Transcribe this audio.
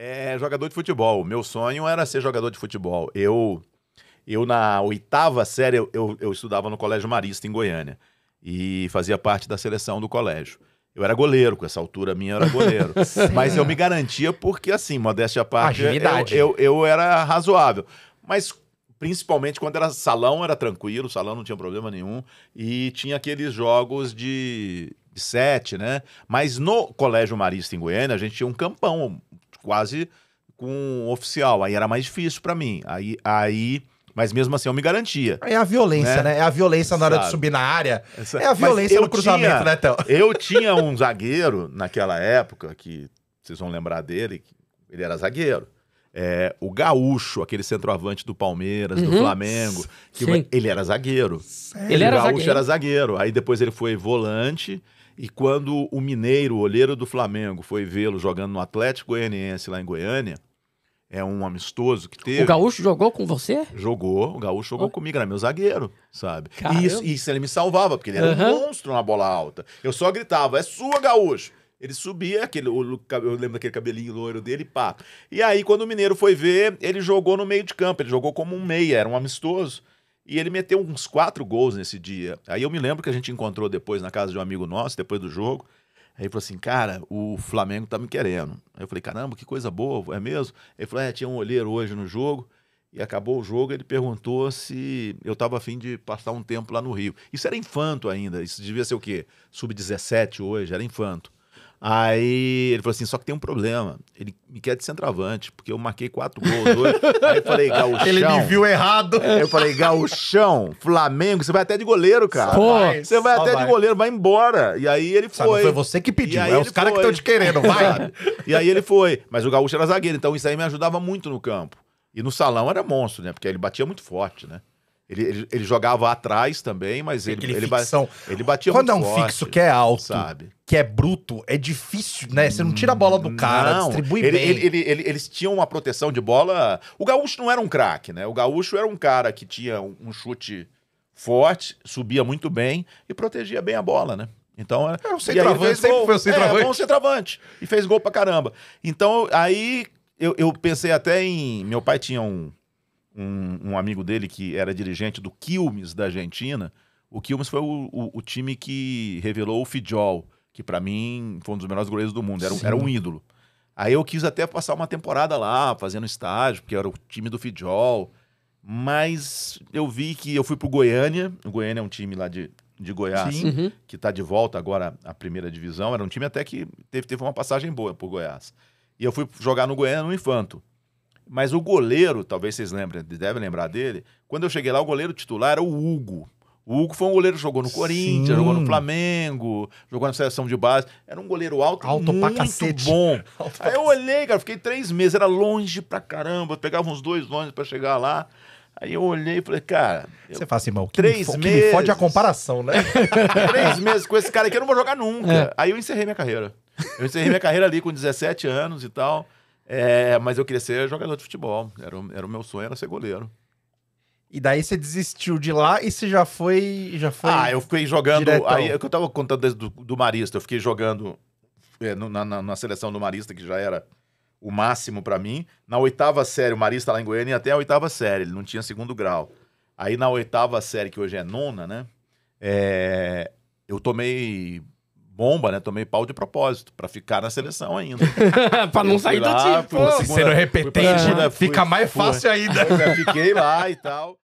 É, jogador de futebol. Meu sonho era ser jogador de futebol. Eu, eu na oitava série, eu, eu, estudava no Colégio Marista, em Goiânia. E fazia parte da seleção do colégio. Eu era goleiro, com essa altura minha eu era goleiro. Mas eu me garantia porque, assim, modéstia à parte, Agilidade. Eu, eu, eu era razoável. Mas principalmente quando era salão, era tranquilo, salão não tinha problema nenhum. E tinha aqueles jogos de, de sete, né? Mas no Colégio Marista em Goiânia, a gente tinha um campão quase com oficial. Aí era mais difícil para mim. Aí, aí mas mesmo assim eu me garantia. É a violência, né? né? É a violência na hora de subir na área. Essa... É a violência no cruzamento, tinha, né, Théo? Eu tinha um zagueiro naquela época, que vocês vão lembrar dele, ele era zagueiro. É, o Gaúcho, aquele centroavante do Palmeiras, uhum. do Flamengo. Que ele era zagueiro. Sério? Ele era o Gaúcho zagueiro. era zagueiro. Aí depois ele foi volante. E quando o Mineiro, o olheiro do Flamengo, foi vê-lo jogando no Atlético Goianiense lá em Goiânia, é um amistoso que teve. O Gaúcho jogou com você? Jogou, o Gaúcho jogou comigo, era meu zagueiro, sabe? E isso, isso, ele me salvava, porque ele era uhum. um monstro na bola alta. Eu só gritava: é sua, Gaúcho! Ele subia, aquele, eu lembro daquele cabelinho loiro dele, pá. E aí, quando o Mineiro foi ver, ele jogou no meio de campo, ele jogou como um meia, era um amistoso. E ele meteu uns quatro gols nesse dia. Aí eu me lembro que a gente encontrou depois na casa de um amigo nosso, depois do jogo. Aí ele falou assim, cara, o Flamengo tá me querendo. Aí eu falei, caramba, que coisa boa, é mesmo? Ele falou, é, tinha um olheiro hoje no jogo. E acabou o jogo, ele perguntou se eu estava afim de passar um tempo lá no Rio. Isso era infanto ainda, isso devia ser o quê? Sub-17 hoje, era infanto. Aí ele falou assim: só que tem um problema. Ele me quer de centroavante, porque eu marquei quatro gols hoje. Aí eu falei, Gauchão. Ele me viu errado. Aí eu falei, Gauchão, Flamengo, você vai até de goleiro, cara. Pô, você vai até vai. de goleiro, vai embora. E aí ele foi. Sabe, foi você que pediu, é os caras que estão te querendo, vai. e aí ele foi. Mas o Gaúcho era zagueiro, então isso aí me ajudava muito no campo. E no salão era monstro, né? Porque ele batia muito forte, né? Ele, ele, ele, jogava atrás também, mas ele, ele, ficção. ele batia Quando é um forte, fixo que é alto, sabe? que é bruto, é difícil, né? Você não tira a bola do cara, não, distribui ele, bem. Ele, ele, eles tinham uma proteção de bola. O Gaúcho não era um craque, né? O Gaúcho era um cara que tinha um, chute forte, subia muito bem e protegia bem a bola, né? Então, era é, é um centroavante, sempre foi um centroavante. É, um centroavante. E fez gol pra caramba. Então, aí eu, eu pensei até em. Meu pai tinha um, um, um, amigo dele que era dirigente do Quilmes da Argentina. O Quilmes foi o, o, o time que revelou o Fidjol que para mim foi um dos melhores goleiros do mundo, era, era um ídolo. Aí eu quis até passar uma temporada lá, fazendo estágio, porque era o time do Fidjol Mas eu vi que eu fui pro Goiânia. O Goiânia é um time lá de, de Goiás, Sim. Uhum. que está de volta agora à primeira divisão. Era um time até que teve, teve uma passagem boa pro Goiás. E eu fui jogar no Goiânia no Infanto. Mas o goleiro, talvez vocês lembrem, devem lembrar dele. Quando eu cheguei lá, o goleiro titular era o Hugo. O Hugo foi um goleiro que jogou no Corinthians, Sim. jogou no Flamengo, jogou na seleção de base. Era um goleiro alto, alto muito pra bom. Alto Aí eu olhei, cara, fiquei três meses, era longe pra caramba. Eu pegava uns dois longe pra chegar lá. Aí eu olhei e falei, cara. Você eu... fala assim, mal, que três me, meses. Que me fode é a comparação, né? três meses com esse cara aqui, eu não vou jogar nunca. É. Aí eu encerrei minha carreira. Eu encerrei minha carreira ali com 17 anos e tal. É, mas eu queria ser jogador de futebol. Era, era o meu sonho, era ser goleiro. E daí você desistiu de lá e você já foi. Já foi ah, eu fiquei jogando. Diretão. Aí é eu tava contando desde do, do Marista, eu fiquei jogando é, na, na, seleção do Marista, que já era o máximo para mim. Na oitava série, o Marista lá em Goiânia até a oitava série, ele não tinha segundo grau. Aí na oitava série, que hoje é nona, né? É, eu tomei bomba, né? Tomei pau de propósito, pra ficar na seleção ainda. pra não sair lá, do time. Tipo. Se sendo repetente, né? fica fui, mais fácil ainda. É, fiquei lá e tal.